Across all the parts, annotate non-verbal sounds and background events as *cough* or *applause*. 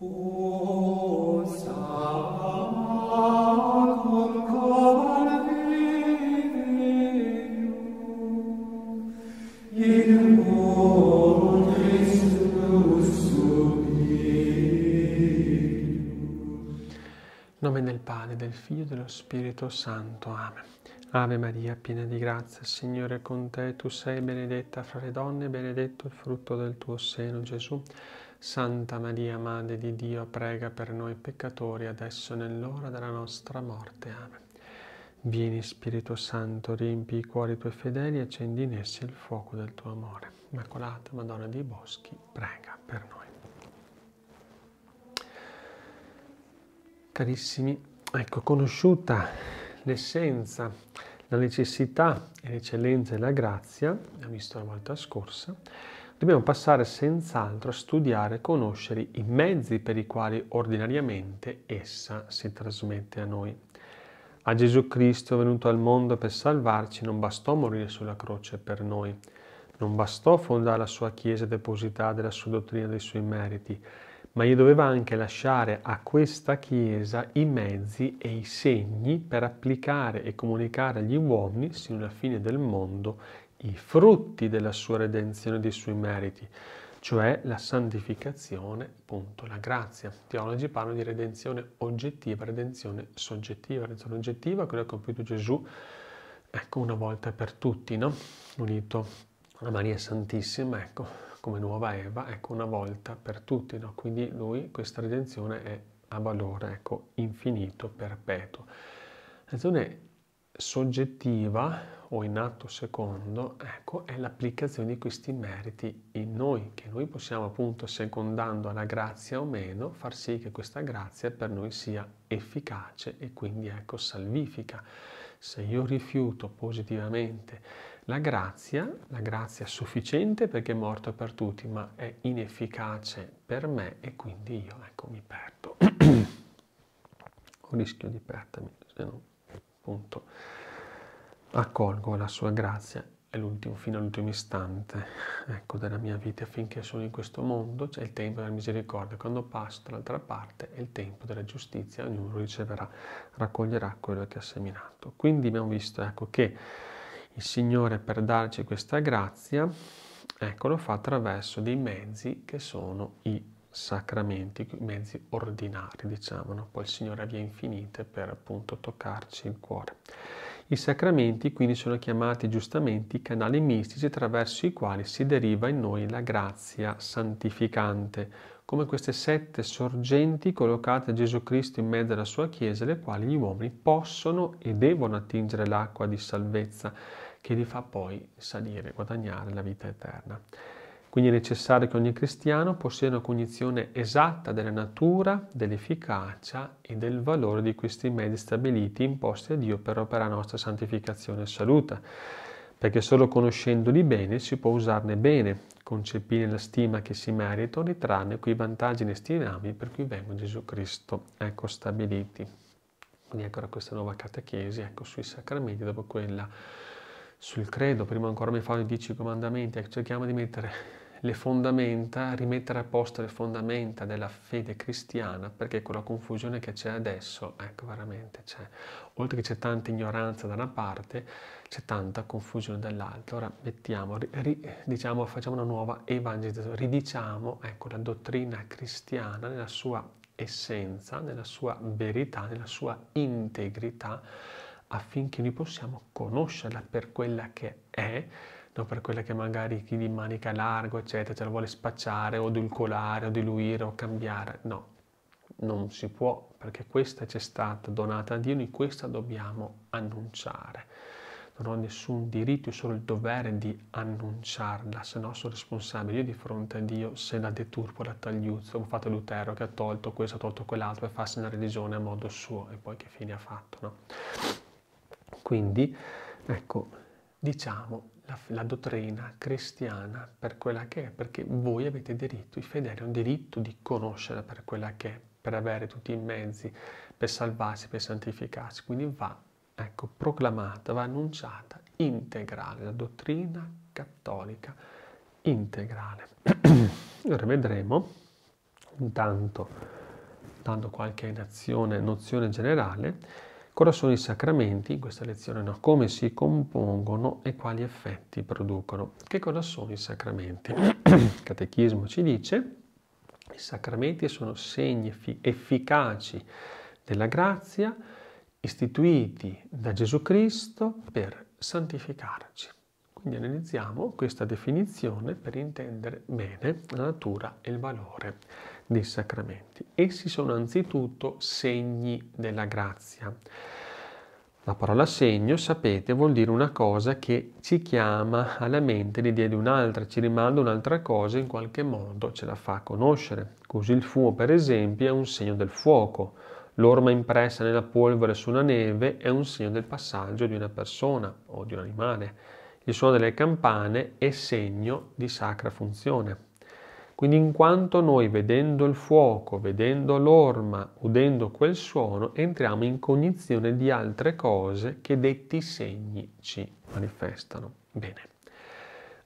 nome del Padre, del Figlio e dello Spirito Santo. Amen. Ave Maria, piena di grazia, il Signore è con te, tu sei benedetta fra le donne, benedetto il frutto del tuo seno, Gesù. Santa Maria, Madre di Dio, prega per noi peccatori, adesso nell'ora della nostra morte. Amen. Vieni Spirito Santo, riempi i cuori tuoi fedeli e accendi in essi il fuoco del tuo amore. Immacolata Madonna dei Boschi, prega per noi. Carissimi, ecco, conosciuta l'essenza, la necessità e l'eccellenza della grazia, abbiamo visto la volta scorsa, dobbiamo passare senz'altro a studiare e conoscere i mezzi per i quali ordinariamente essa si trasmette a noi. A Gesù Cristo venuto al mondo per salvarci non bastò morire sulla croce per noi, non bastò fondare la sua Chiesa e depositare della sua dottrina dei suoi meriti, ma gli doveva anche lasciare a questa Chiesa i mezzi e i segni per applicare e comunicare agli uomini, sino alla fine del mondo, i frutti della sua redenzione e dei suoi meriti, cioè la santificazione, appunto, la grazia. I teologi parlano di redenzione oggettiva, redenzione soggettiva. Redenzione oggettiva è quella che ha compiuto Gesù, ecco, una volta per tutti, no? Unito alla Maria Santissima, ecco, come nuova Eva, ecco, una volta per tutti, no? Quindi lui, questa redenzione è a valore, ecco, infinito, perpetuo. Redenzione soggettiva o in atto secondo, ecco, è l'applicazione di questi meriti in noi, che noi possiamo appunto, secondando la grazia o meno, far sì che questa grazia per noi sia efficace e quindi, ecco, salvifica. Se io rifiuto positivamente la grazia, la grazia è sufficiente perché è morto per tutti, ma è inefficace per me e quindi io, ecco, mi perdo. *coughs* Ho rischio di perdermi, se no appunto accolgo la sua grazia all'ultimo, fino all'ultimo istante ecco, della mia vita, finché sono in questo mondo c'è il tempo della misericordia, quando passo dall'altra parte è il tempo della giustizia, ognuno riceverà, raccoglierà quello che ha seminato. Quindi abbiamo visto ecco, che il Signore per darci questa grazia, ecco, lo fa attraverso dei mezzi che sono i sacramenti, mezzi ordinari, diciamo, no? poi il Signore ha vie infinite per appunto toccarci il cuore. I sacramenti quindi sono chiamati giustamente i canali mistici attraverso i quali si deriva in noi la grazia santificante, come queste sette sorgenti collocate a Gesù Cristo in mezzo alla sua Chiesa, le quali gli uomini possono e devono attingere l'acqua di salvezza che li fa poi salire, guadagnare la vita eterna. Quindi è necessario che ogni cristiano possieda una cognizione esatta della natura, dell'efficacia e del valore di questi mezzi stabiliti imposti a Dio per la nostra santificazione e salute, perché solo conoscendoli bene si può usarne bene, concepire la stima che si merita, ritrarne quei vantaggi inestimabili per cui vengo Gesù Cristo, ecco stabiliti. Quindi ancora ecco, questa nuova catechesi, ecco sui sacramenti, dopo quella sul credo, prima ancora mi fanno i dieci comandamenti, ecco, cerchiamo di mettere le fondamenta, rimettere a posto le fondamenta della fede cristiana, perché con la confusione che c'è adesso, ecco veramente c'è, oltre che c'è tanta ignoranza da una parte, c'è tanta confusione dall'altra. Ora mettiamo, ri, diciamo, facciamo una nuova evangelizzazione, ridiciamo ecco, la dottrina cristiana nella sua essenza, nella sua verità, nella sua integrità, affinché noi possiamo conoscerla per quella che è, no? Certo, per quelle che magari chi di manica largo, eccetera, ce la vuole spacciare o edulcolare o diluire o cambiare. No, non si può perché questa ci è stata donata a Dio, noi questa dobbiamo annunciare. Non ho nessun diritto, ho solo il dovere di annunciarla, se no sono responsabile io di fronte a Dio se la deturpo, la tagliuzzo, ho fatto Lutero che ha tolto questo, ha tolto quell'altro e farsi una religione a modo suo e poi che fine ha fatto, no? Quindi, ecco, diciamo la, la, dottrina cristiana per quella che è, perché voi avete diritto, i fedeli hanno diritto di conoscere per quella che è, per avere tutti i mezzi, per salvarsi, per santificarsi. Quindi va, ecco, proclamata, va annunciata integrale, la dottrina cattolica integrale. *clears throat* Ora vedremo intanto, dando qualche nazione, nozione generale, Cosa sono i sacramenti? In questa lezione no. Come si compongono e quali effetti producono? Che cosa sono i sacramenti? Il Catechismo ci dice i sacramenti sono segni efficaci della grazia istituiti da Gesù Cristo per santificarci. Quindi analizziamo questa definizione per intendere bene la natura e il valore dei sacramenti. Essi sono anzitutto segni della grazia. La parola segno, sapete, vuol dire una cosa che ci chiama alla mente l'idea di un'altra, ci rimanda un'altra cosa e in qualche modo ce la fa conoscere. Così il fumo, per esempio, è un segno del fuoco. L'orma impressa nella polvere su una neve è un segno del passaggio di una persona o di un animale. Il suono delle campane è segno di sacra funzione. Quindi in quanto noi vedendo il fuoco, vedendo l'orma, udendo quel suono, entriamo in cognizione di altre cose che detti segni ci manifestano. Bene.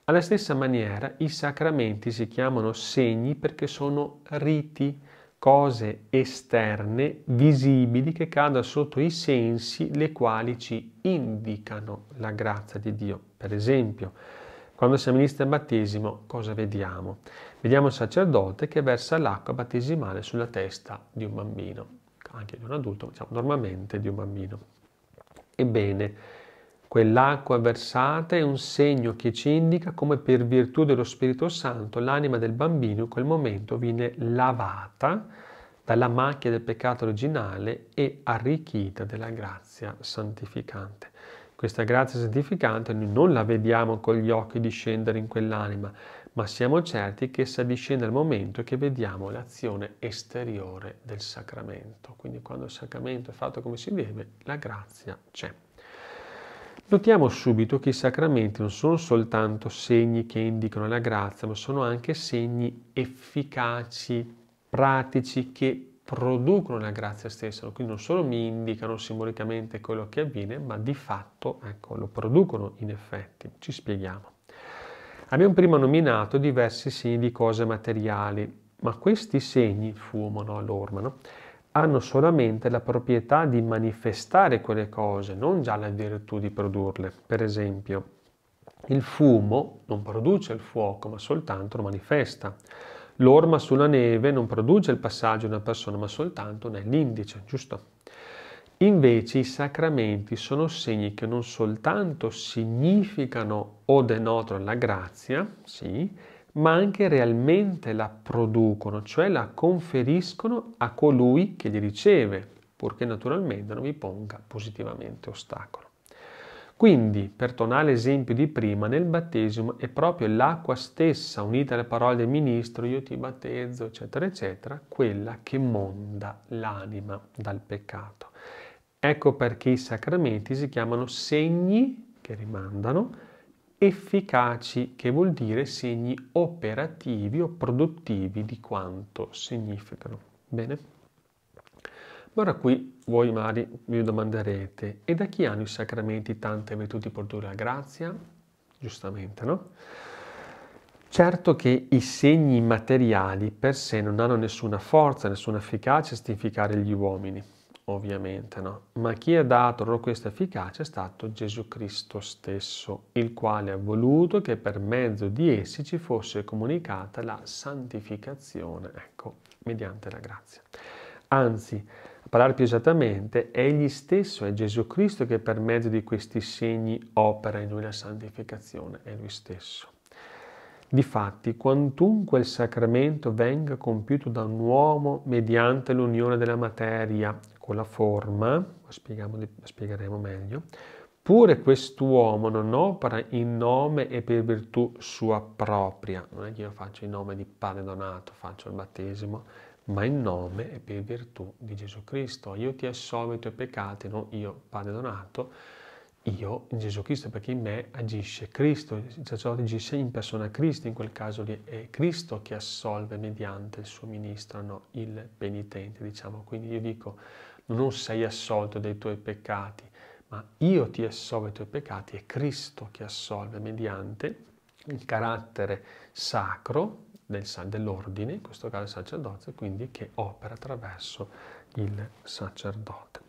Alla stessa maniera i sacramenti si chiamano segni perché sono riti, cose esterne, visibili, che cadono sotto i sensi, le quali ci indicano la grazia di Dio. Per esempio, quando si amministra il battesimo, cosa vediamo? Vediamo il sacerdote che versa l'acqua battesimale sulla testa di un bambino, anche di un adulto, diciamo normalmente di un bambino. Ebbene, quell'acqua versata è un segno che ci indica come per virtù dello Spirito Santo l'anima del bambino in quel momento viene lavata dalla macchia del peccato originale e arricchita della grazia santificante. Questa grazia santificante noi non la vediamo con gli occhi discendere in quell'anima, ma siamo certi che essa discende al momento che vediamo l'azione esteriore del sacramento. Quindi quando il sacramento è fatto come si deve, la grazia c'è. Notiamo subito che i sacramenti non sono soltanto segni che indicano la grazia, ma sono anche segni efficaci, pratici, che producono la grazia stessa, quindi non solo mi indicano simbolicamente quello che avviene, ma di fatto ecco, lo producono in effetti. Ci spieghiamo. Abbiamo prima nominato diversi segni di cose materiali, ma questi segni, fumano, no, hanno solamente la proprietà di manifestare quelle cose, non già la virtù di produrle. Per esempio, il fumo non produce il fuoco, ma soltanto lo manifesta. L'orma sulla neve non produce il passaggio di una persona, ma soltanto nell'indice, giusto? Invece i sacramenti sono segni che non soltanto significano o denotano la grazia, sì, ma anche realmente la producono, cioè la conferiscono a colui che li riceve, purché naturalmente non vi ponga positivamente ostacolo. Quindi, per tornare all'esempio di prima, nel battesimo è proprio l'acqua stessa, unita alle parole del ministro, io ti battezzo, eccetera, eccetera, quella che monda l'anima dal peccato. Ecco perché i sacramenti si chiamano segni che rimandano, efficaci, che vuol dire segni operativi o produttivi di quanto significano. Bene? Allora qui voi Mari vi domanderete, e da chi hanno i sacramenti tante virtù di portare la grazia? Giustamente, no? Certo che i segni materiali per sé non hanno nessuna forza, nessuna efficacia a stificare gli uomini, ovviamente no, ma chi ha dato loro questa efficacia è stato Gesù Cristo stesso, il quale ha voluto che per mezzo di essi ci fosse comunicata la santificazione, ecco, mediante la grazia. Anzi, parlare più esattamente, Egli stesso è Gesù Cristo che per mezzo di questi segni opera in noi la santificazione, è Lui stesso. Difatti, quantunque il sacramento venga compiuto da un uomo mediante l'unione della materia con la forma, lo, spiegheremo meglio, pure quest'uomo non opera in nome e per virtù sua propria. Non è che io faccio in nome di Padre Donato, faccio il battesimo, ma in nome e per virtù di Gesù Cristo. Io ti assolvo i tuoi peccati, non io, Padre Donato, io Gesù Cristo, perché in me agisce Cristo, il sacerdote agisce in persona Cristo, in quel caso lì è Cristo che assolve mediante il suo ministro, no, il penitente, diciamo. Quindi io dico, non sei assolto dei tuoi peccati, ma io ti assolvo i tuoi peccati, è Cristo che assolve mediante il carattere sacro del, dell'ordine, in questo caso il sacerdozio, quindi che opera attraverso il sacerdote.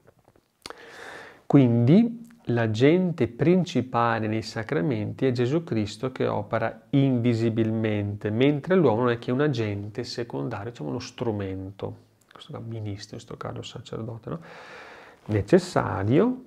*clears throat* quindi l'agente principale nei sacramenti è Gesù Cristo che opera invisibilmente, mentre l'uomo non è che un agente secondario, diciamo uno strumento, in questo caso ministro, in questo caso sacerdote, no? necessario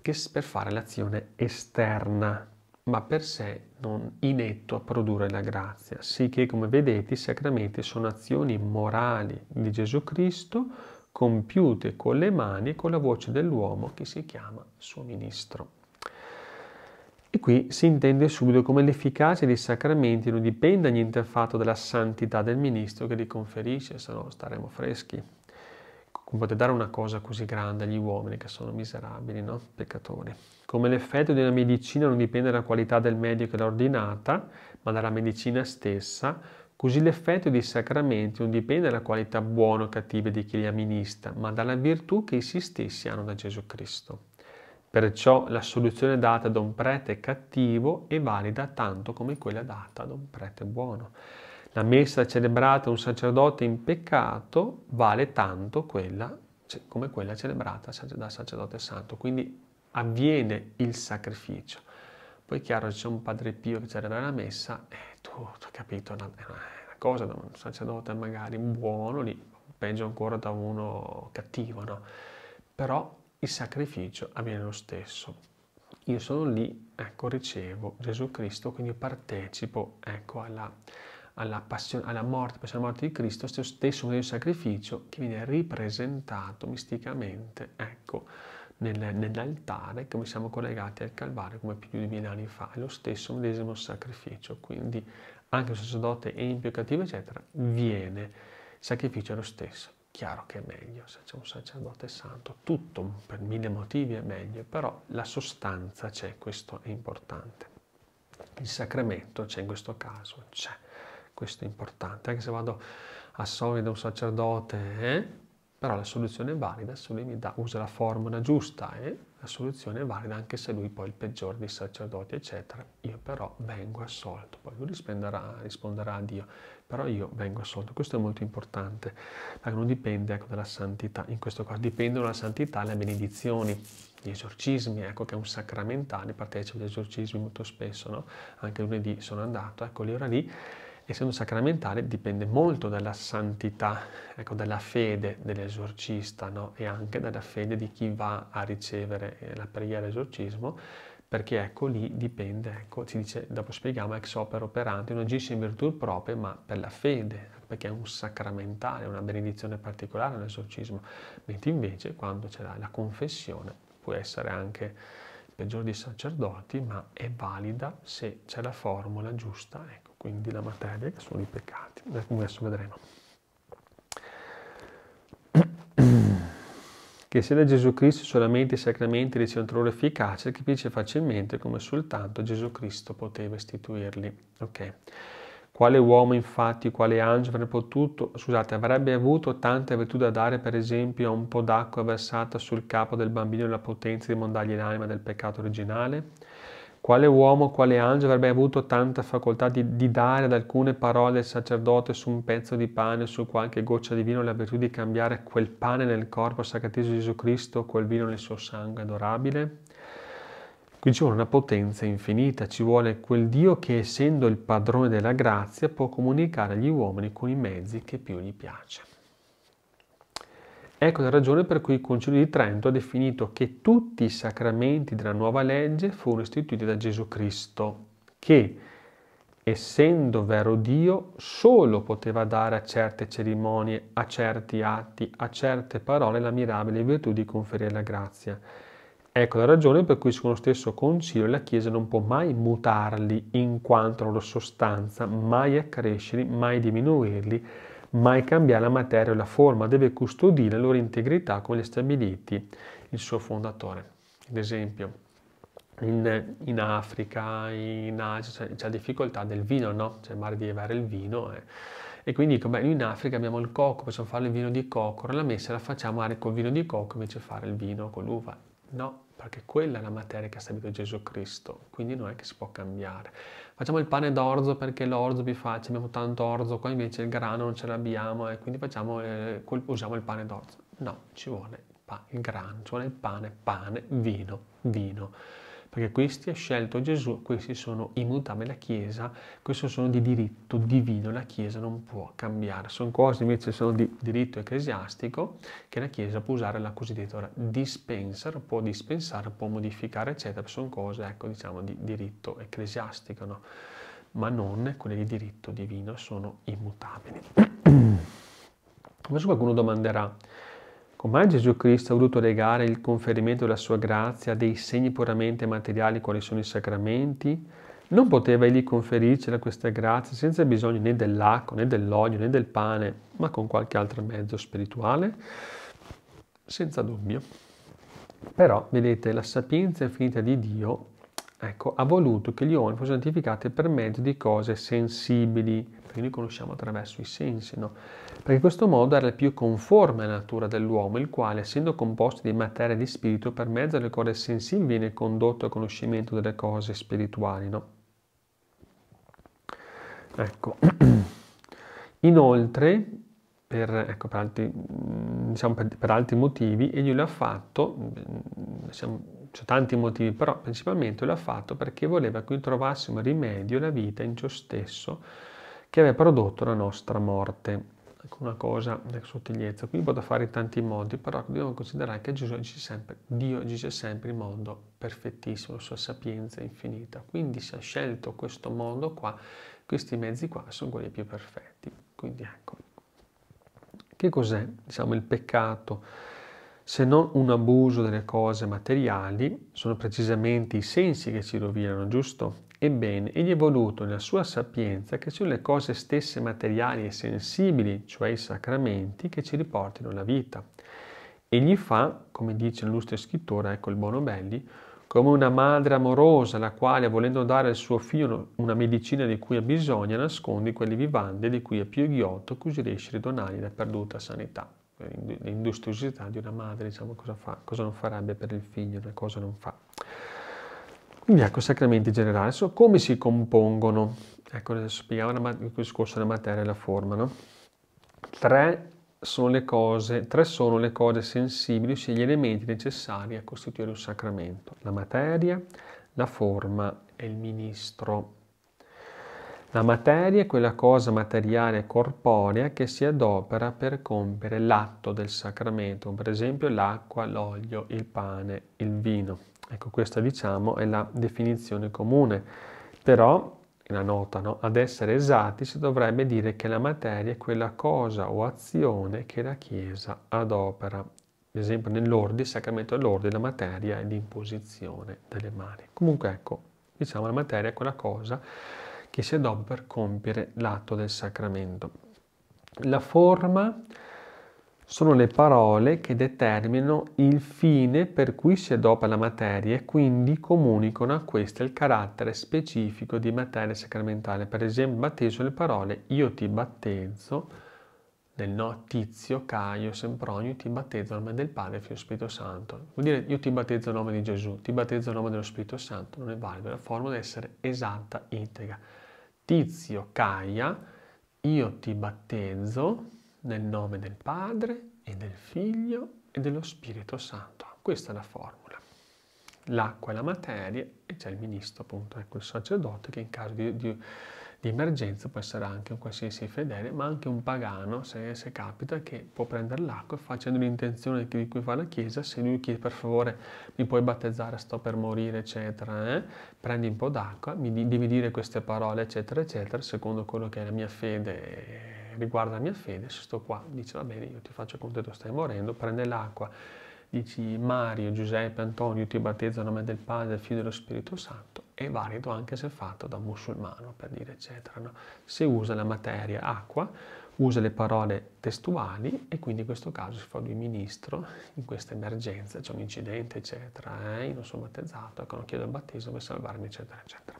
per fare l'azione esterna ma per sé non inetto a produrre la grazia, sicché come vedete i sacramenti sono azioni morali di Gesù Cristo compiute con le mani e con la voce dell'uomo che si chiama suo ministro. E qui si intende subito come l'efficacia dei sacramenti non dipenda niente affatto dalla santità del ministro che li conferisce, se no staremo freschi. Potete dare una cosa così grande agli uomini che sono miserabili, no? peccatori. Come l'effetto di una medicina non dipende dalla qualità del medico che l'ha ordinata, ma dalla medicina stessa, così l'effetto dei sacramenti non dipende dalla qualità buona o cattiva di chi li amministra, ma dalla virtù che essi stessi hanno da Gesù Cristo. Perciò la soluzione data da un prete cattivo è valida tanto come quella data da un prete buono la messa celebrata da un sacerdote in peccato vale tanto quella, come quella celebrata dal sacerdote santo. Quindi avviene il sacrificio. Poi è chiaro, c'è un padre Pio che celebra la messa, e eh, tu, tu hai capito, è una, una, cosa da un sacerdote magari buono, lì, peggio ancora da uno cattivo, no? Però il sacrificio avviene lo stesso io sono lì, ecco, ricevo Gesù Cristo, quindi partecipo ecco, alla, alla, passion- alla morte, passione morte di Cristo, lo stesso modello di sacrificio che viene ripresentato misticamente, ecco, nel, nell'altare, come siamo collegati al Calvario, come più di mille anni fa, è lo stesso medesimo sacrificio, quindi anche il sacerdote è cattivo, eccetera, viene, il sacrificio è lo stesso. Chiaro che è meglio se c'è un sacerdote santo, tutto per mille motivi è meglio, però la sostanza c'è, questo è importante. Il sacramento c'è in questo caso, c'è questo è importante, anche se vado a soldi da un sacerdote, eh? però la soluzione è valida se lui mi dà, usa la formula giusta, eh? la soluzione è valida anche se lui poi è il peggiore dei sacerdoti, eccetera. Io però vengo assolto, poi lui risponderà, risponderà a Dio, però io vengo assolto. Questo è molto importante, perché non dipende ecco, dalla santità, in questo caso dipendono dalla santità le benedizioni, gli esorcismi, ecco che è un sacramentale, partecipo agli esorcismi molto spesso, no? anche lunedì sono andato, ecco l'ora lì essendo sacramentale, dipende molto dalla santità, ecco, dalla fede dell'esorcista no? e anche dalla fede di chi va a ricevere eh, la preghiera esorcismo, perché ecco lì dipende, ecco, ci dice, dopo spieghiamo, ex opera operante, non agisce in virtù propria, ma per la fede, perché è un sacramentale, una benedizione particolare l'esorcismo, mentre invece quando c'è la, la confessione può essere anche peggior di sacerdoti, ma è valida se c'è la formula giusta, ecco quindi la materia che sono i peccati. Adesso vedremo. *clears throat* Che se da Gesù Cristo solamente i sacramenti ricevono un loro efficacia, capisce facilmente come soltanto Gesù Cristo poteva istituirli. Okay. Quale uomo, infatti, quale angelo avrebbe potuto, scusate, avrebbe avuto tanta virtù da dare, per esempio, a un po' d'acqua versata sul capo del bambino la potenza di mandargli l'anima del peccato originale? Quale uomo, quale angelo avrebbe avuto tanta facoltà di, di dare ad alcune parole al sacerdote su un pezzo di pane su qualche goccia di vino la virtù di cambiare quel pane nel corpo sacratissimo di Gesù Cristo, quel vino nel suo sangue adorabile? Qui ci vuole una potenza infinita, ci vuole quel Dio che essendo il padrone della grazia può comunicare agli uomini con i mezzi che più gli piace. Ecco la ragione per cui il Concilio di Trento ha definito che tutti i sacramenti della nuova legge furono istituiti da Gesù Cristo, che, essendo vero Dio, solo poteva dare a certe cerimonie, a certi atti, a certe parole la mirabile virtù di conferire la grazia. Ecco la ragione per cui secondo lo stesso concilio la Chiesa non può mai mutarli in quanto alla loro sostanza, mai accrescerli, mai diminuirli, mai cambiare la materia o la forma, deve custodire la loro integrità come li ha stabiliti il suo fondatore. Ad esempio, in, in, Africa, in Asia, cioè, c'è la difficoltà del vino, no? Cioè, il mare di levare il vino. Eh. E quindi dico, beh, in Africa abbiamo il cocco, possiamo fare il vino di cocco, la messa la facciamo con il vino di cocco invece fare il vino con l'uva. No, perché quella è la materia che ha stabilito Gesù Cristo, quindi non è che si può cambiare. Facciamo il pane d'orzo perché l'orzo vi faccia, abbiamo tanto orzo, qua invece il grano non ce l'abbiamo e quindi facciamo, eh, usiamo il pane d'orzo. No, ci vuole il, pa- il grano, ci vuole il pane, pane, vino, vino perché questi ha scelto Gesù, questi sono immutabili, la Chiesa, questi sono di diritto divino, la Chiesa non può cambiare. Sono cose invece sono di diritto ecclesiastico che la Chiesa può usare la cosiddetta dispenser, può dispensare, può modificare, eccetera. Sono cose, ecco, diciamo, di diritto ecclesiastico, no? ma non quelle di diritto divino, sono immutabili. *clears throat* Adesso qualcuno domanderà, Com'è Gesù Cristo ha voluto legare il conferimento della sua grazia a dei segni puramente materiali quali sono i sacramenti, non poteva egli conferircela questa grazia senza bisogno né dell'acqua, né dell'olio, né del pane, ma con qualche altro mezzo spirituale? Senza dubbio. Però, vedete, la sapienza infinita di Dio ecco, ha voluto che gli uomini fossero santificati per mezzo di cose sensibili, perché noi conosciamo attraverso i sensi, no? Perché in questo modo era il più conforme alla natura dell'uomo, il quale, essendo composto di materia e di spirito, per mezzo delle corde sensibili viene condotto al conoscimento delle cose spirituali, no? Ecco. *clears throat* Inoltre, per, ecco, per, altri, mm, diciamo per, per, altri, motivi, egli lo ha fatto, diciamo, c'è tanti motivi, però principalmente lo ha fatto perché voleva che noi trovassimo rimedio la vita in ciò stesso, che aveva prodotto la nostra morte. Ecco una cosa, una ecco, sottigliezza, qui vado a fare in tanti modi, però dobbiamo considerare che Gesù agisce sempre, Dio agisce sempre in modo perfettissimo, la sua sapienza è infinita, quindi se ha scelto questo mondo qua, questi mezzi qua sono quelli più perfetti, quindi ecco. Che cos'è, diciamo, il peccato? se non un abuso delle cose materiali, sono precisamente i sensi che ci rovinano, giusto? Ebbene, egli è voluto nella sua sapienza che siano le cose stesse materiali e sensibili, cioè i sacramenti, che ci riportino la vita. Egli fa, come dice l'illustre scrittore, ecco il Bonobelli, come una madre amorosa la quale, volendo dare al suo figlio una medicina di cui ha bisogno, nasconde quelle vivande di cui è più ghiotto, così riesce a ridonargli la perduta sanità. L'industriosità di una madre, diciamo, cosa, fa, cosa non farebbe per il figlio, cosa non fa. Quindi ecco, sacramenti generali, adesso come si compongono? Ecco, adesso spiegavo il discorso della materia e la forma, no? Tre sono le cose, tre sono le cose sensibili, ossia gli elementi necessari a costituire un sacramento. La materia, la forma e il ministro. La materia è quella cosa materiale e corporea che si adopera per compiere l'atto del sacramento, per esempio l'acqua, l'olio, il pane, il vino. Ecco, questa diciamo è la definizione comune, però la nota, no? ad essere esatti si dovrebbe dire che la materia è quella cosa o azione che la Chiesa adopera. Ad esempio nell'ordine, il sacramento dell'ordine, la materia è l'imposizione delle mani. Comunque ecco, diciamo la materia è quella cosa che si adopera per compiere l'atto del sacramento. La forma sono le parole che determinano il fine per cui si adopera la materia e quindi comunicano a questa il carattere specifico di materia sacramentale. Per esempio, battezzo le parole io ti battezzo, nel no, Tizio, Caio, Sempronio, ti battezzo nel nome del Padre, Figlio Spirito Santo. Vuol dire io ti battezzo nel nome di Gesù, ti battezzo nel nome dello Spirito Santo, non è valido, la forma deve essere esatta, integra. Tizio, Caia, io ti battezzo, nel nome del Padre e del Figlio e dello Spirito Santo. Questa è la formula. L'acqua e la materia, e c'è il ministro, appunto, ecco il sacerdote che in caso di, di, di, emergenza può essere anche un qualsiasi fedele, ma anche un pagano, se, se capita, che può prendere l'acqua facendo l'intenzione di cui fa la Chiesa, se lui chiede per favore mi puoi battezzare, sto per morire, eccetera, eh? prendi un po' d'acqua, mi, devi dire queste parole, eccetera, eccetera, secondo quello che è la mia fede. Eh? riguarda la mia fede, se sto qua, dice va bene, io ti faccio contento, stai morendo, prende l'acqua, dici Mario, Giuseppe, Antonio ti battezzano a nome del Padre, del Figlio e dello Spirito Santo, è valido anche se fatto da un musulmano, per dire eccetera. No? Se usa la materia acqua, usa le parole testuali e quindi in questo caso si fa lui ministro in questa emergenza, c'è un incidente eccetera, eh? io non sono battezzato, ecco non chiedo il battesimo per salvarmi eccetera eccetera.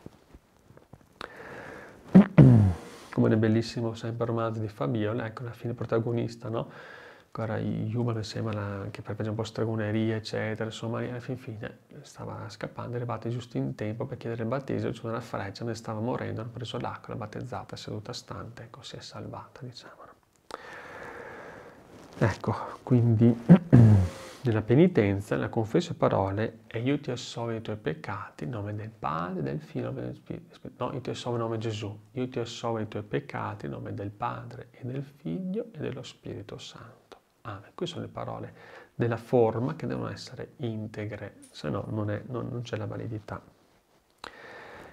come nel bellissimo sempre romanzo di Fabiola, ecco alla fine protagonista, no? Guarda, Human insieme alla, anche per un po' stregoneria, eccetera, insomma, alla fin fine stava scappando, è arrivato giusto in tempo per chiedere il battesimo, c'è una freccia, ne stava morendo, hanno preso l'acqua, l'ha battezzata, seduta stante, ecco, si è salvata, diciamo. Ecco, quindi... *clears throat* Nella penitenza, nella confesso parole, e io ti assolvo dei tuoi peccati, in nome del Padre, del Figlio, del Spirito. No, io ti assolvo in nome di Gesù. Io ti assolvo dei tuoi peccati, in nome del Padre, e del Figlio, e dello Spirito Santo. Amen. Queste sono le parole della forma che devono essere integre, se no non, è, non, non c'è la validità.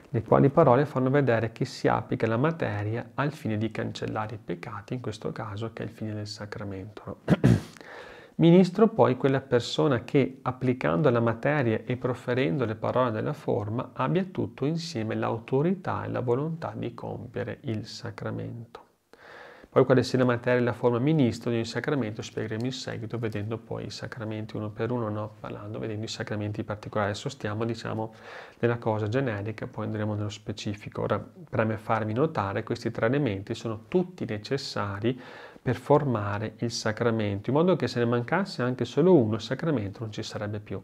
Le quali parole fanno vedere che si applica la materia al fine di cancellare i peccati, in questo caso che è il fine del sacramento. *clears throat* Ministro poi quella persona che, applicando la materia e proferendo le parole della forma, abbia tutto insieme l'autorità e la volontà di compiere il sacramento. Poi quale sia la materia e la forma ministro di ogni sacramento spiegheremo in seguito vedendo poi i sacramenti uno per uno, no? parlando, vedendo i sacramenti particolari. Adesso stiamo diciamo nella cosa generica, poi andremo nello specifico. Ora, preme farvi notare, questi tre elementi sono tutti necessari per formare il sacramento, in modo che se ne mancasse anche solo uno, il sacramento non ci sarebbe più.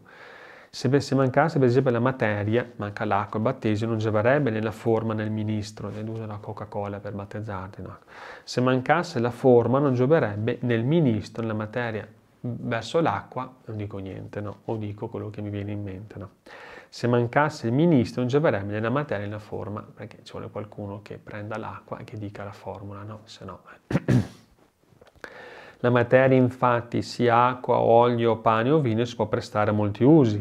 Se, se mancasse per esempio la materia, manca l'acqua, il battesimo non ci nella forma nel ministro, nell'uso della Coca-Cola per battezzarti. No? Se mancasse la forma non gioverebbe nel ministro, nella materia verso l'acqua, non dico niente, no? o dico quello che mi viene in mente. No? Se mancasse il ministro non gioverebbe nella materia e nella forma, perché ci vuole qualcuno che prenda l'acqua e che dica la formula, no? se no... Eh. *clears throat* La materia infatti, sia acqua, olio, pane o vino, si può prestare a molti usi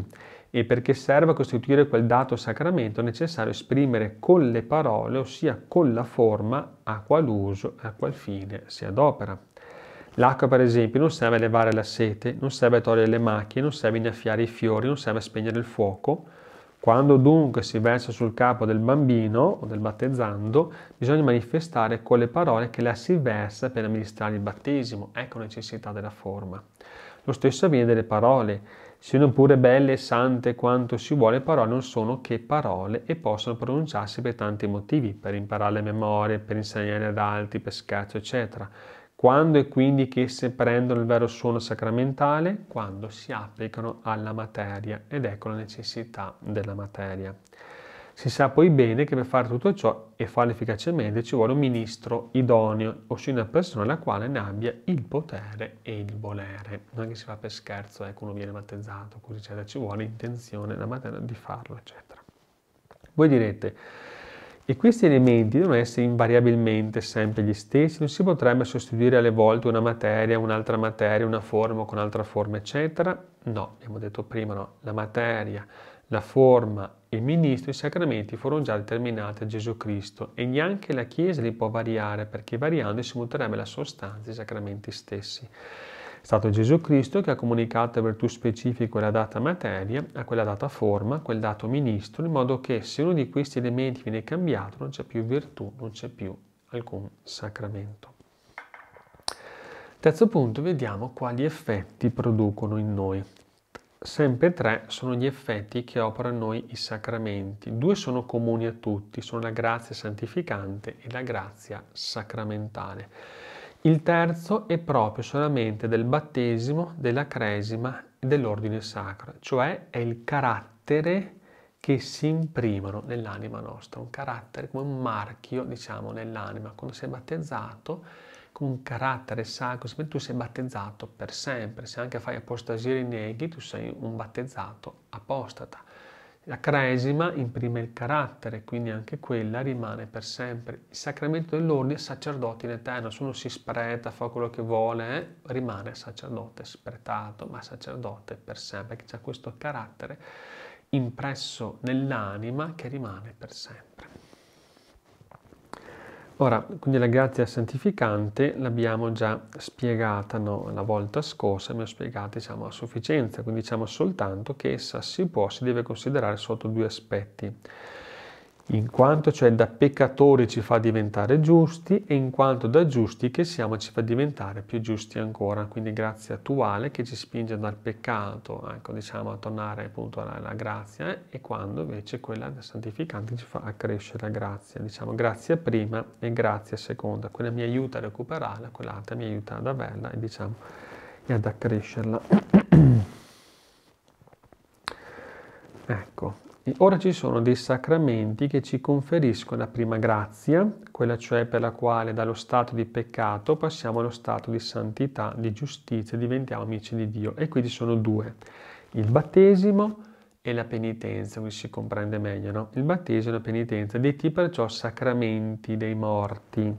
e perché serve a costituire quel dato sacramento è necessario esprimere con le parole, ossia con la forma, a qual uso e a qual fine si adopera. L'acqua, per esempio, non serve a levare la sete, non serve a togliere le macchie, non serve a innaffiare i fiori, non serve a spegnere il fuoco, quando dunque si versa sul capo del bambino o del battezzando, bisogna manifestare con le parole che la si versa per amministrare il battesimo, ecco la necessità della forma. Lo stesso avviene delle parole, siano pure belle e sante quanto si vuole, però non sono che parole e possono pronunciarsi per tanti motivi, per imparare le memorie, per insegnare ad altri, per scherzo, eccetera. Quando e quindi che esse prendono il vero suono sacramentale? Quando si applicano alla materia ed ecco la necessità della materia. Si sa poi bene che per fare tutto ciò e farlo efficacemente ci vuole un ministro idoneo, ossia una persona la quale ne abbia il potere e il volere. Non è che si fa per scherzo, ecco, uno viene battezzato, così eccetera, ci vuole intenzione, la materia di farlo, eccetera. Voi direte, e questi elementi devono essere invariabilmente sempre gli stessi, non si potrebbe sostituire alle volte una materia, un'altra materia, una forma con un'altra forma, eccetera. No, abbiamo detto prima, no, la materia, la forma e il ministro, i sacramenti furono già determinati a Gesù Cristo e neanche la Chiesa li può variare perché variando si muterebbe la sostanza dei sacramenti stessi. È stato Gesù Cristo che ha comunicato a virtù specifiche alla data materia, a quella data forma, a quel dato ministro, in modo che se uno di questi elementi viene cambiato non c'è più virtù, non c'è più alcun sacramento. Terzo punto, vediamo quali effetti producono in noi. Sempre tre sono gli effetti che operano in noi i sacramenti. Due sono comuni a tutti, sono la grazia santificante e la grazia sacramentale. Il terzo è proprio solamente del battesimo, della cresima e dell'ordine sacro, cioè è il carattere che si imprimono nell'anima nostra, un carattere come un marchio, diciamo, nell'anima. Quando sei battezzato, con un carattere sacro, tu sei battezzato per sempre, se anche fai apostasia e neghi, tu sei un battezzato apostata. La cresima imprime il carattere, quindi anche quella rimane per sempre. Il sacramento dell'ordine è sacerdote in eterno, se uno si spreta, fa quello che vuole, eh? rimane sacerdote spretato, ma sacerdote per sempre, perché c'è questo carattere impresso nell'anima che rimane per sempre. Ora, quindi la grazia santificante l'abbiamo già spiegata no? la volta scorsa, abbiamo spiegato diciamo, a sufficienza, quindi diciamo soltanto che essa si può, si deve considerare sotto due aspetti in quanto cioè da peccatori ci fa diventare giusti e in quanto da giusti che siamo ci fa diventare più giusti ancora. Quindi grazia attuale che ci spinge dal peccato, ecco, diciamo, a tornare appunto alla, alla grazia eh, e quando invece quella santificante ci fa accrescere la grazia. Diciamo grazia prima e grazia seconda. Quella mi aiuta a recuperarla, quell'altra mi aiuta ad averla e diciamo e ad accrescerla. *clears throat* ecco. E ora ci sono dei sacramenti che ci conferiscono la prima grazia, quella cioè per la quale dallo stato di peccato passiamo allo stato di santità, di giustizia, diventiamo amici di Dio. E quindi sono due, il battesimo e la penitenza, quindi si comprende meglio, no? Il battesimo e la penitenza, detti perciò sacramenti dei morti,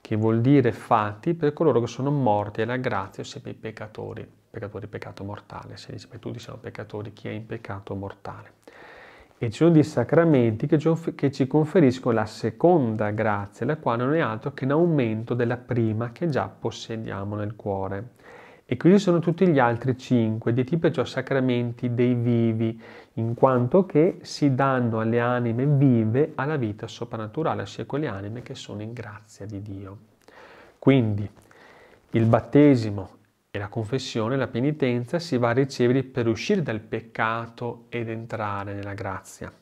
che vuol dire fatti per coloro che sono morti e la grazia sia per i peccatori. Peccatori, peccato mortale, si dice, tutti siamo peccatori, chi è in peccato mortale. E ci sono dei sacramenti che ci conferiscono la seconda grazia, la quale non è altro che un aumento della prima che già possediamo nel cuore. E quindi sono tutti gli altri cinque, di detti perciò cioè sacramenti dei vivi, in quanto che si danno alle anime vive alla vita soprannaturale, sia quelle anime che sono in grazia di Dio. Quindi il battesimo e la confessione, la penitenza si va a ricevere per uscire dal peccato ed entrare nella grazia.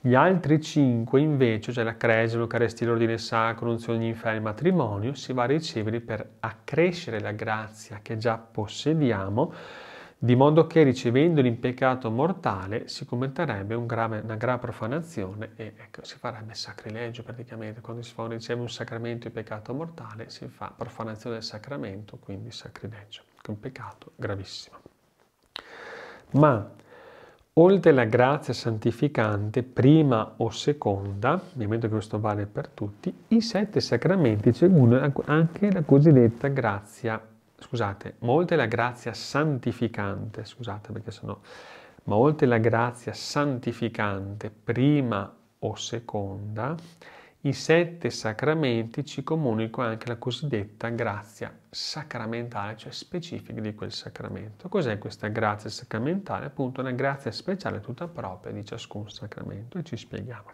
Gli altri cinque invece, cioè la cresima, l'Eucaristia, l'ordine sacro, l'unzione degli infermi, il matrimonio, si va a ricevere per accrescere la grazia che già possediamo, di modo che in peccato mortale si commetterebbe un grave, una grave profanazione e ecco, si farebbe sacrilegio praticamente. Quando si fa, riceve un sacramento in peccato mortale si fa profanazione del sacramento, quindi sacrilegio che è un peccato gravissimo. Ma oltre alla grazia santificante, prima o seconda, ovviamente questo vale per tutti, i sette sacramenti c'è anche la cosiddetta grazia, scusate, ma oltre alla grazia santificante, scusate perché sono, ma oltre alla grazia santificante, prima o seconda, i sette sacramenti ci comunicano anche la cosiddetta grazia sacramentale, cioè specifica di quel sacramento. Cos'è questa grazia sacramentale? Appunto una grazia speciale tutta propria di ciascun sacramento e ci spieghiamo.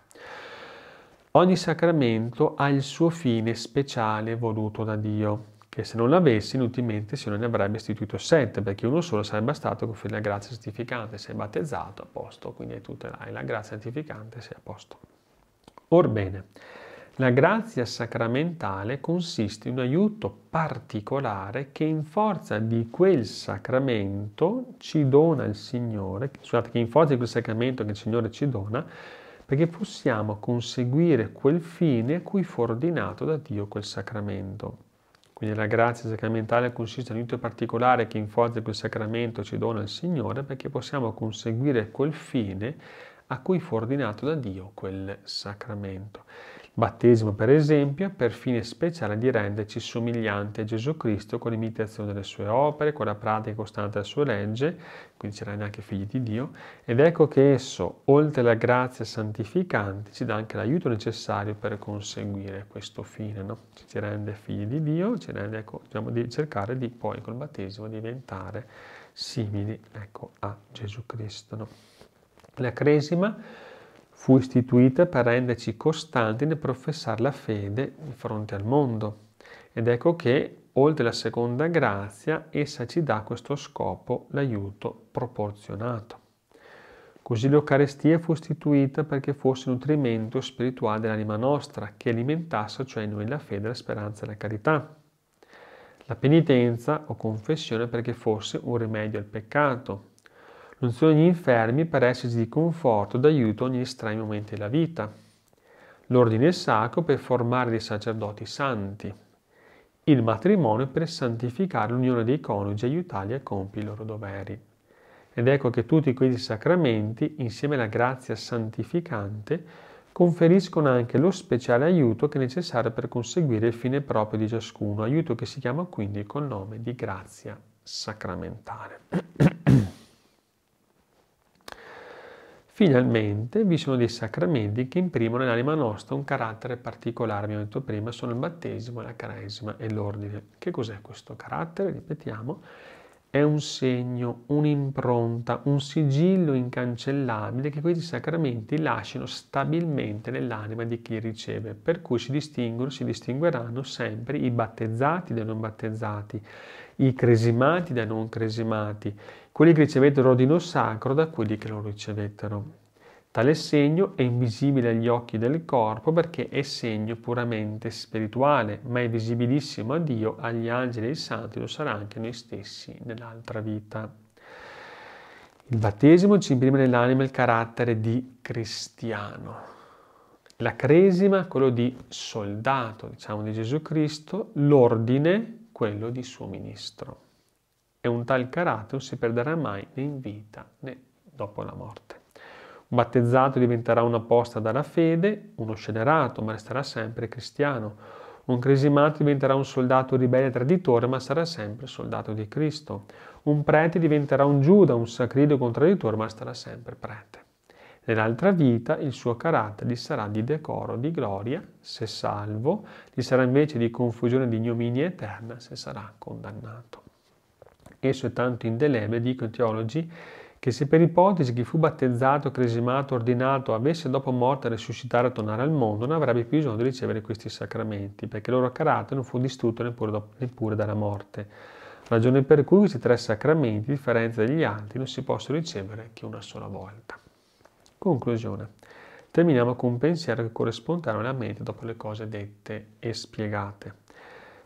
Ogni sacramento ha il suo fine speciale voluto da Dio, che se non l'avesse inutilmente se non ne avrebbe istituito sette, perché uno solo sarebbe bastato con la grazia santificante, sei battezzato a posto, quindi hai tutta la, la grazia santificante, sei a posto. Orbene, la grazia sacramentale consiste in un aiuto particolare che in forza di quel sacramento ci dona il Signore, scusate, che in forza di quel sacramento che il Signore ci dona, perché possiamo conseguire quel fine a cui fu ordinato da Dio quel sacramento. Quindi la grazia sacramentale consiste in un aiuto particolare che in forza di quel sacramento ci dona il Signore perché possiamo conseguire quel fine a cui fu ordinato da Dio quel sacramento. Il battesimo, per esempio, per fine speciale di renderci somiglianti a Gesù Cristo con l'imitazione delle sue opere, con la pratica costante della sua legge, quindi ci rende anche figli di Dio, ed ecco che esso, oltre alla grazia santificante, ci dà anche l'aiuto necessario per conseguire questo fine, no? ci rende figli di Dio, ci rende, ecco, diciamo, di cercare di poi col battesimo diventare simili ecco, a Gesù Cristo. No? La Cresima fu istituita per renderci costanti nel professare la fede di fronte al mondo ed ecco che oltre alla seconda grazia essa ci dà questo scopo l'aiuto proporzionato. Così l'Eucarestia fu istituita perché fosse nutrimento spirituale dell'anima nostra, che alimentasse cioè in noi la fede, la speranza e la carità. La penitenza o confessione perché fosse un rimedio al peccato, non sono gli infermi per esserci di conforto d'aiuto aiuto ogni estraneo momento della vita. L'ordine sacro per formare dei sacerdoti santi. Il matrimonio per santificare l'unione dei coniugi e aiutarli a compiere i loro doveri. Ed ecco che tutti questi sacramenti, insieme alla grazia santificante, conferiscono anche lo speciale aiuto che è necessario per conseguire il fine proprio di ciascuno, aiuto che si chiama quindi col nome di grazia sacramentale. *clears throat* Finalmente vi sono dei sacramenti che imprimono nell'anima nostra un carattere particolare, abbiamo detto prima, sono il battesimo, la caresima e l'ordine. Che cos'è questo carattere? Ripetiamo, è un segno, un'impronta, un sigillo incancellabile che questi sacramenti lasciano stabilmente nell'anima di chi riceve, per cui si distinguono, si distingueranno sempre i battezzati dai non battezzati, i cresimati dai non cresimati, quelli che ricevettero l'ordino sacro da quelli che lo ricevettero. Tale segno è invisibile agli occhi del corpo perché è segno puramente spirituale, ma è visibilissimo a Dio, agli angeli e ai santi, lo sarà anche noi stessi nell'altra vita. Il battesimo ci imprime nell'anima il carattere di cristiano. La cresima, quello di soldato, diciamo, di Gesù Cristo, l'ordine, quello di suo ministro. E un tal carattere non si perderà mai né in vita né dopo la morte battezzato diventerà un apostata dalla fede, uno scelerato, ma resterà sempre cristiano. Un crisimato diventerà un soldato ribelle e traditore, ma sarà sempre soldato di Cristo. Un prete diventerà un giuda, un sacrido contradditore, ma sarà sempre prete. Nell'altra vita il suo carattere gli sarà di decoro, di gloria, se salvo, gli sarà invece di confusione, di ignominia eterna, se sarà condannato. Esso è tanto indelebile, dicono i teologi, che se per ipotesi chi fu battezzato, cresimato, ordinato, avesse dopo morte risuscitare e tornare al mondo, non avrebbe più bisogno di ricevere questi sacramenti, perché il loro carattere non fu distrutto neppure, dopo, neppure dalla morte. Ragione per cui questi tre sacramenti, a differenza degli altri, non si possono ricevere che una sola volta. Conclusione. Terminiamo con un pensiero che corre spontaneamente dopo le cose dette e spiegate.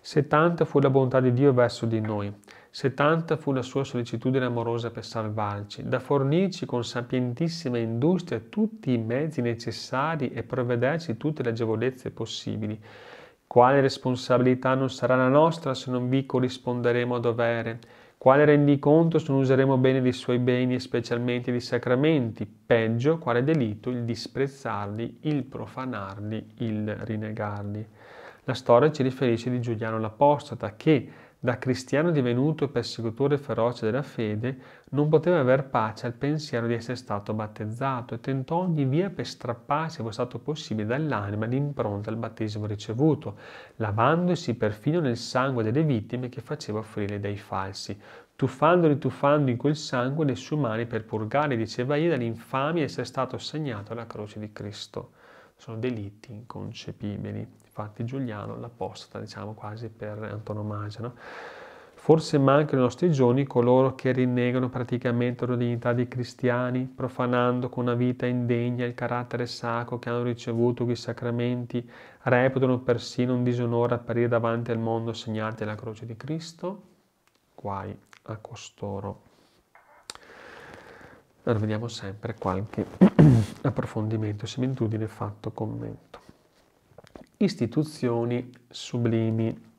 Se tanta fu la bontà di Dio verso di noi se tanta fu la sua sollecitudine amorosa per salvarci, da fornirci con sapientissima industria tutti i mezzi necessari e provvederci tutte le agevolezze possibili. Quale responsabilità non sarà la nostra se non vi corrisponderemo a dovere? Quale rendiconto se non useremo bene dei suoi beni e specialmente dei sacramenti? Peggio, quale delitto il disprezzarli, il profanarli, il rinegarli? La storia ci riferisce di Giuliano l'Apostata che, da cristiano divenuto persecutore feroce della fede, non poteva aver pace al pensiero di essere stato battezzato e tentò ogni via per strapparsi, se fosse stato possibile, dall'anima l'impronta al battesimo ricevuto, lavandosi perfino nel sangue delle vittime che faceva offrire dai falsi, tuffando e rituffando in quel sangue le sue mani per purgare, diceva io, dall'infamia essere stato segnato alla croce di Cristo sono delitti inconcepibili. Infatti Giuliano l'apostata, diciamo quasi per antonomasia, no? Forse mancano i nostri giorni coloro che rinnegano praticamente la dignità dei cristiani, profanando con una vita indegna il carattere sacro che hanno ricevuto i sacramenti, reputano persino un disonore apparire davanti al mondo segnati alla croce di Cristo? Guai a costoro vediamo sempre qualche *clears throat* approfondimento, similitudine, fatto, commento. Istituzioni sublimi.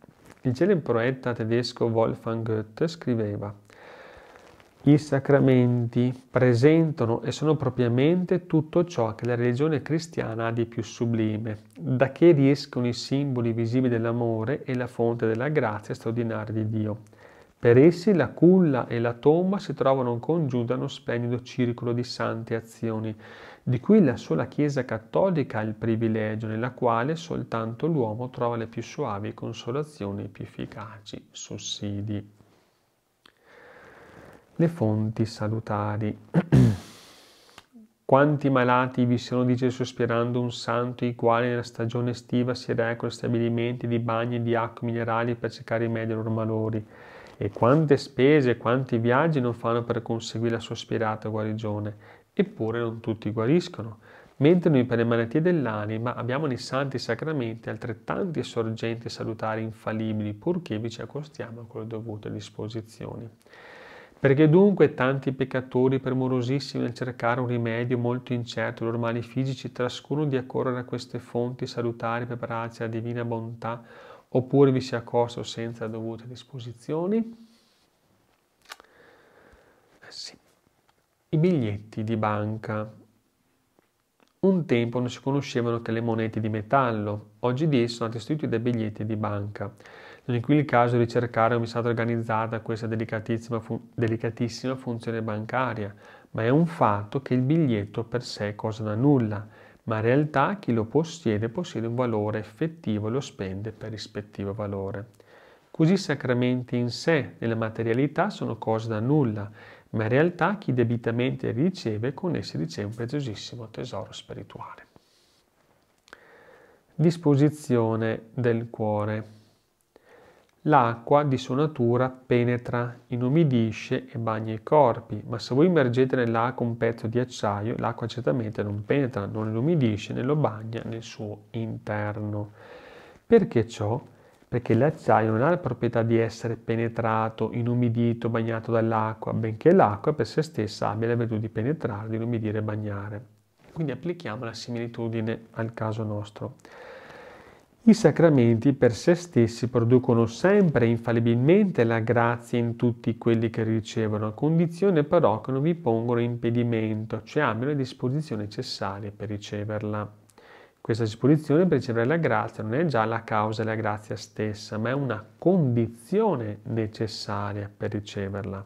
Il celebre poeta tedesco Wolfgang Goethe scriveva i sacramenti presentano e sono propriamente tutto ciò che la religione cristiana ha di più sublime, da che riescono i simboli visibili dell'amore e la fonte della grazia straordinaria di Dio. Per essi la culla e la tomba si trovano congiunte a uno splendido circolo di sante azioni, di cui la sola Chiesa cattolica ha il privilegio, nella quale soltanto l'uomo trova le più suavi consolazioni e i più efficaci sussidi. Le fonti salutari. *clears throat* Quanti malati vi siano, dice sospirando un santo, i quali nella stagione estiva si recano a stabilimenti di bagni e di acque minerali per cercare i rimedio ai loro malori e quante spese e quanti viaggi non fanno per conseguire la sua sospirata guarigione, eppure non tutti guariscono. Mentre noi per le malattie dell'anima abbiamo nei santi sacramenti altrettanti sorgenti salutari infallibili, purché vi ci accostiamo con le dovute disposizioni. Perché dunque tanti peccatori premurosissimi nel cercare un rimedio molto incerto loro mali fisici trascurano di accorrere a queste fonti salutari per grazia, divina bontà, oppure vi sia corso senza dovute disposizioni? Eh sì. I biglietti di banca. Un tempo non si conoscevano che le monete di metallo, oggi di essi sono attestiti dai biglietti di banca. Non è qui il caso di cercare come è stata organizzata questa delicatissima, fun- delicatissima funzione bancaria, ma è un fatto che il biglietto per sé cosa da nulla ma in realtà chi lo possiede possiede un valore effettivo e lo spende per rispettivo valore. Così i sacramenti in sé, nella materialità, sono cose da nulla, ma in realtà chi debitamente li riceve con essi riceve un preziosissimo tesoro spirituale. Disposizione del cuore. L'acqua di sua natura penetra, inumidisce e bagna i corpi, ma se voi immergete nell'acqua un pezzo di acciaio, l'acqua certamente non penetra, non inumidisce, né lo bagna nel suo interno. Perché ciò? Perché l'acciaio non ha la proprietà di essere penetrato, inumidito, bagnato dall'acqua, benché l'acqua per se stessa abbia la virtù di penetrare, di inumidire e bagnare. Quindi applichiamo la similitudine al caso nostro. I sacramenti per se stessi producono sempre infallibilmente la grazia in tutti quelli che ricevono, a condizione però che non vi pongono impedimento, cioè abbiano le disposizioni necessarie per riceverla. Questa disposizione per ricevere la grazia non è già la causa della grazia stessa, ma è una condizione necessaria per riceverla.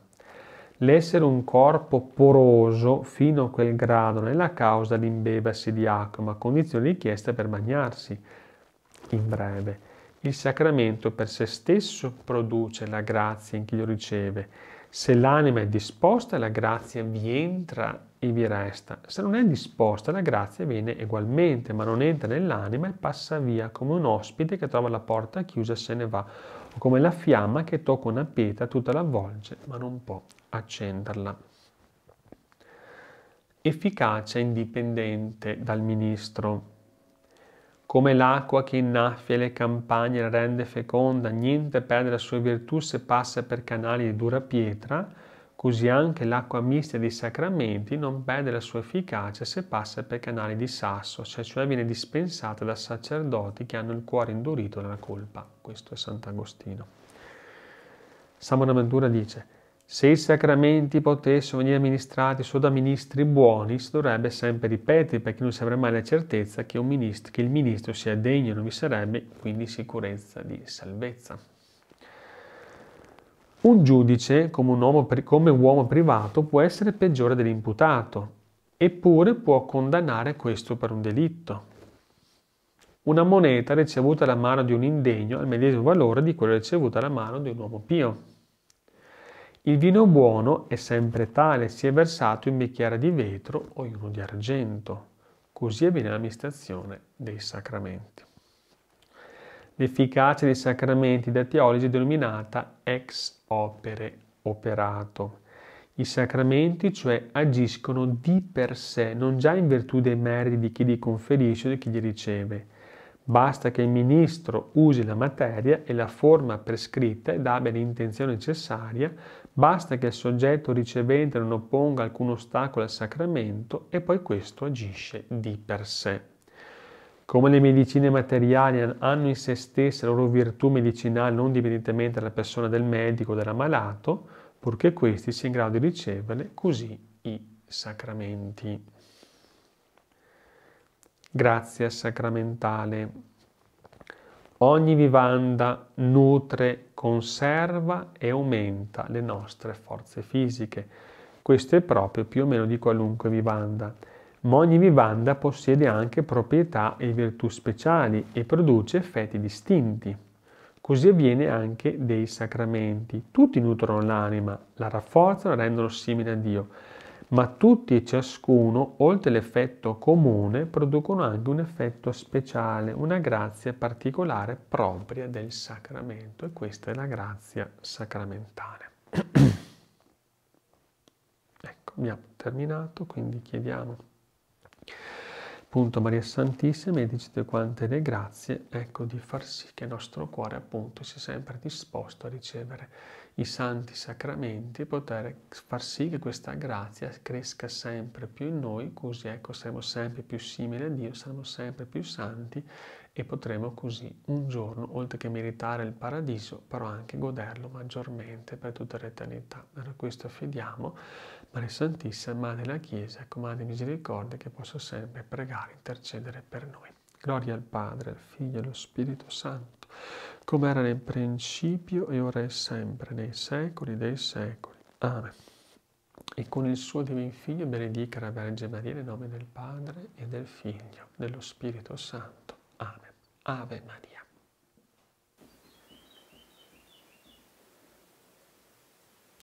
L'essere un corpo poroso fino a quel grado non è la causa di imbeversi di acqua, ma condizione richiesta per bagnarsi in breve, il sacramento per se stesso produce la grazia in chi lo riceve. Se l'anima è disposta, la grazia vi entra e vi resta. Se non è disposta, la grazia viene ugualmente, ma non entra nell'anima e passa via come un ospite che trova la porta chiusa e se ne va, o come la fiamma che tocca una pietra, tutta l'avvolge, ma non può accenderla. Efficacia indipendente dal ministro come l'acqua che innaffia le campagne e rende feconda, niente perde la sua virtù se passa per canali di dura pietra, così anche l'acqua mista dei sacramenti non perde la sua efficacia se passa per canali di sasso, cioè, cioè viene dispensata da sacerdoti che hanno il cuore indurito dalla colpa. Questo è Sant'Agostino. Samana Ventura dice, se i sacramenti potessero venire amministrati solo da ministri buoni, si dovrebbe sempre ripetere perché non si avrebbe mai la certezza che, ministro, che il ministro sia degno, non vi sarebbe quindi sicurezza di salvezza. Un giudice, come, un uomo, come uomo privato, può essere peggiore dell'imputato, eppure può condannare questo per un delitto. Una moneta ricevuta alla mano di un indegno ha il medesimo valore di quella ricevuta alla mano di un uomo pio. Il vino buono è sempre tale sia versato in bicchiere di vetro o in uno di argento. Così avviene l'amministrazione dei sacramenti. L'efficacia dei sacramenti da teologi è denominata ex opere, operato. I sacramenti, cioè, agiscono di per sé, non già in virtù dei meriti di chi li conferisce o di chi li riceve. Basta che il ministro usi la materia e la forma prescritta ed abbia l'intenzione necessaria Basta che il soggetto ricevente non opponga alcun ostacolo al sacramento e poi questo agisce di per sé. Come le medicine materiali hanno in se stesse la loro virtù medicinale non dipendentemente dalla persona del medico o dell'ammalato, purché questi sia in grado di riceverle, così i sacramenti. Grazia sacramentale. Ogni vivanda nutre, conserva e aumenta le nostre forze fisiche. Questo è proprio più o meno di qualunque vivanda. Ma ogni vivanda possiede anche proprietà e virtù speciali e produce effetti distinti. Così avviene anche dei sacramenti. Tutti nutrono l'anima, la rafforzano e rendono simile a Dio ma tutti e ciascuno, oltre l'effetto comune, producono anche un effetto speciale, una grazia particolare propria del sacramento e questa è la grazia sacramentale. *clears throat* ecco, abbiamo terminato, quindi chiediamo appunto Maria Santissima e dicite quante le grazie, ecco di far sì che il nostro cuore appunto sia sempre disposto a ricevere i santi sacramenti e poter far sì che questa grazia cresca sempre più in noi, così ecco saremo sempre più simili a Dio, saremo sempre più santi e potremo così un giorno, oltre che meritare il paradiso, però anche goderlo maggiormente per tutta l'eternità. Allora questo affidiamo, Maria Santissima, Madre della Chiesa, ecco Madre Misericordia, che possa sempre pregare, intercedere per noi. Gloria al Padre, al Figlio e allo Spirito Santo come era nel principio e ora è sempre, nei secoli dei secoli. Amen. E con il suo Divin Figlio benedica la Vergine Maria nel nome del Padre e del Figlio, dello Spirito Santo. Amen. Ave Maria.